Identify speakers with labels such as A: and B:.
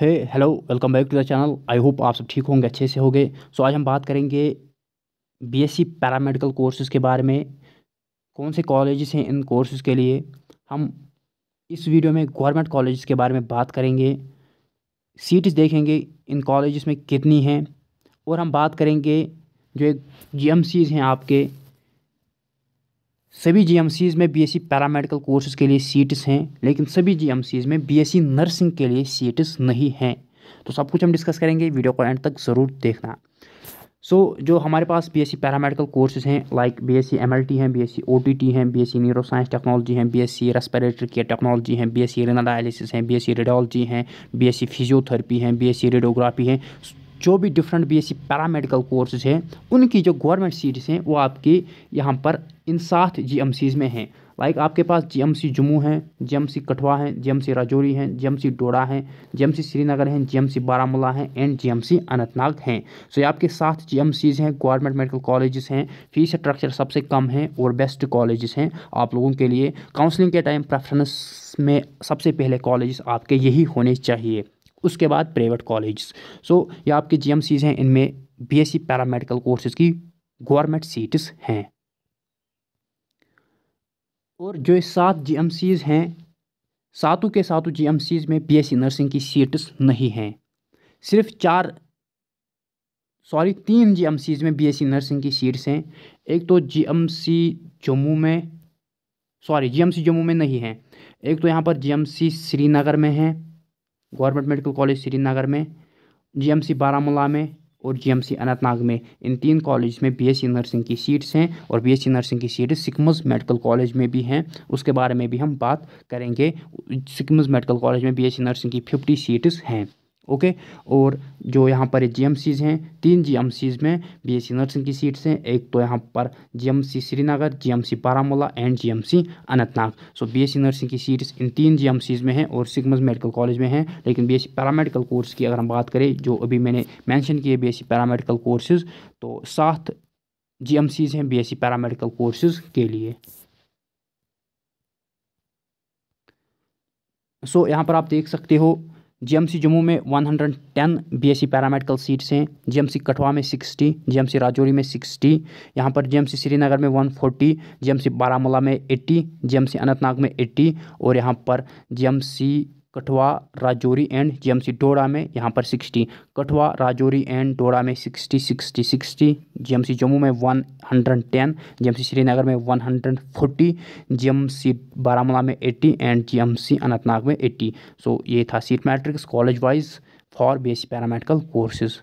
A: hey hello welcome back to the channel I hope आप सब ठीक होंगे अच्छे से होंगे सो so, आज हम बात करेंगे बीएससी पैरामेडिकल कोर्सेज़ के बारे में कौन से कॉलेजेस हैं इन कोर्सेज़ के लिए हम इस वीडियो में गवर्नमेंट कॉलेज के बारे में बात करेंगे सीट्स देखेंगे इन कॉलेज में कितनी हैं और हम बात करेंगे जो एक जी हैं आपके सभी जी में बीएससी पैरामेडिकल कोर्सेज़ के लिए सीट्स हैं लेकिन सभी जी में बीएससी नर्सिंग के लिए सीट्स नहीं हैं तो सब कुछ हम डिस्कस करेंगे वीडियो को एंड तक ज़रूर देखना सो so, जो हमारे पास बीएससी पैरामेडिकल कोर्सेज हैं लाइक बीएससी एमएलटी हैं बीएससी ओटीटी हैं बीएससी न्यूरो साइंस टेक्नोलॉजी हैं बीएससी रेस्पिरेटरी केयर टेक्नोलॉजी हैं बीएससी रेनल डायलिसिस हैं बीएससी रेडियोलॉजी हैं बीएससी फिजियोथेरेपी हैं बीएससी रेडियोग्राफी हैं जो भी डिफरेंट बीएससी पैरामेडिकल कोर्सेज हैं उनकी जो गवर्नमेंट सीट्स हैं वो आपकी यहाँ पर इन सात जी में हैं लाइक आपके पास जी एम सी जम्मू है जी एम सी कठवा है जी एम सी राजौरी है जी एम सी डोडा है जी एम सी श्रीनगर है जी एम सी बारामूला है and G M C Anantnag हैं सो ये आपके साथ जी एम सीज़ हैं गवर्नमेंट मेडिकल कॉलेजेस हैं फीस स्ट्रक्चर सबसे कम है और बेस्ट कॉलेजेस हैं आप लोगों के लिए काउंसलिंग के टाइम प्रेफरेंस में सबसे पहले कॉलेज़ आपके यही होने चाहिए उसके बाद प्राइवेट कॉलेज सो ये आपके जी हैं इनमें B S C paramedical courses की गवर्नमेंट सीट्स हैं और जो सात जी हैं सातों के सातों G M C nursing e की सीट्स नहीं हैं सिर्फ चार सॉरी तीन G M C nursing e की सीट्स हैं एक तो जी जम्मू में सॉरी जी जम्मू में नहीं है एक तो यहाँ पर जी श्रीनगर में है गवर्नमेंट मेडिकल कॉलेज श्रीनगर में जीएमसी बारामूला में और जीएमसी अनंतनाग में इन तीन कॉलेज में बीएससी नर्सिंग की सीट्स हैं और बीएससी नर्सिंग की सीट सिकमज मेडिकल कॉलेज में भी हैं उसके बारे में भी हम बात करेंगे सिकमज मेडिकल कॉलेज में बीएससी नर्सिंग की फिफ्टी सीट्स हैं ओके और जो यहाँ पर जी एम सीज हैं तीन जी एम सीज में बी एस सी नर्सिंग की सीट्स हैं एक तो यहाँ पर G M C Srinagar G M C Baramulla and G M C Anantnag so B S C nursing की सीट्स इन तीन जी एम सीज में हैं और सिकमस मेडिकल कॉलेज में हैं लेकिन B S C paramedical course की अगर हम बात करें जो अभी मैंने मैंशन किए B S C paramedical courses तो सात जी एम सीज हैं B S C paramedical courses के लिए सो so, यहाँ पर आप देख सकते हो जीएमसी जम्मू में 110 बीएससी पैरामेडिकल सीट्स हैं जीएमसी कठवा में 60 जीएमसी राजौरी में 60 यहाँ पर जीएमसी श्रीनगर में 140 जीएमसी बारामूला में 80 जीएमसी अनंतनाग में 80 और यहाँ पर GMC Kathua Rajouri and GMC Doda में यहाँ पर सिक्सटी कठुआ राजौरी एंड डोडा में sixty sixty sixty GMC Jammu में one hundred ten G Srinagar में one hundred forty G Baramulla में एट्टी एंड जीएमसी अनंतनाग में एट्टी सो so, ये था seat matrix college wise for basic paramedical courses